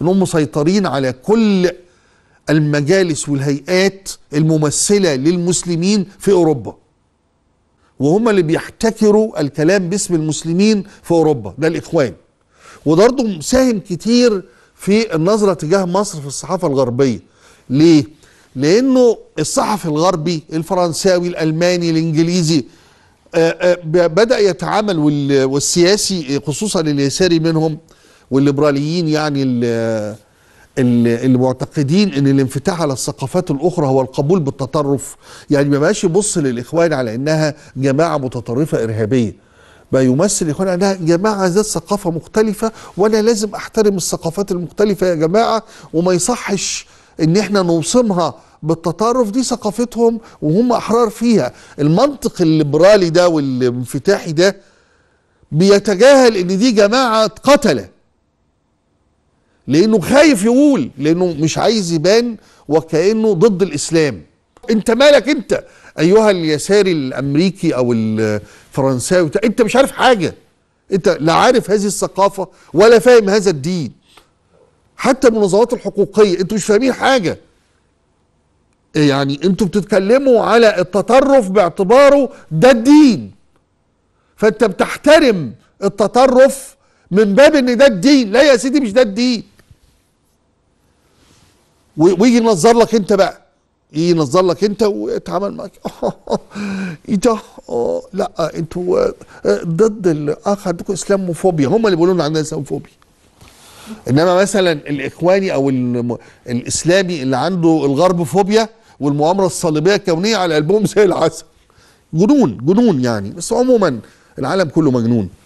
انهم مسيطرين على كل المجالس والهيئات الممثله للمسلمين في اوروبا وهم اللي بيحتكروا الكلام باسم المسلمين في اوروبا ده الاخوان وبرضه ساهم كتير في النظره تجاه مصر في الصحافه الغربيه ليه لانه الصحفي الغربي الفرنساوي الالماني الانجليزي آه، آه، بدا يتعامل والسياسي خصوصا اليساري منهم والليبراليين يعني المعتقدين ان الانفتاح على الثقافات الاخرى هو القبول بالتطرف يعني ما بقاش يبص للاخوان على انها جماعه متطرفه ارهابيه ما يمثل الاخوان انها جماعه ذات ثقافه مختلفه وانا لازم احترم الثقافات المختلفه يا جماعه وما يصحش ان احنا نوصمها بالتطرف دي ثقافتهم وهم احرار فيها المنطق الليبرالي ده والانفتاحي ده بيتجاهل ان دي جماعه قتله لانه خايف يقول لانه مش عايز يبان وكانه ضد الاسلام انت مالك انت ايها اليساري الامريكي او الفرنساوي انت مش عارف حاجه انت لا عارف هذه الثقافه ولا فاهم هذا الدين حتى المنظمات الحقوقيه انتوا مش فاهمين حاجه إيه يعني انتوا بتتكلموا على التطرف باعتباره ده الدين فانت بتحترم التطرف من باب ان ده الدين لا يا سيدي مش ده الدين ويجي ينظر لك انت بقى يجي ينظر لك انت ويتعامل معاك ايه ده لا انتوا آه، ضد الاخ عندكم اسلاموفوبيا هم اللي بيقولوا لنا عندنا اسلاموفوبيا انما مثلا الاخواني او الاسلامي اللي عنده الغرب فوبيا والمؤامره الصليبيه الكونيه على قلبهم زي العسل جنون جنون يعني بس عموما العالم كله مجنون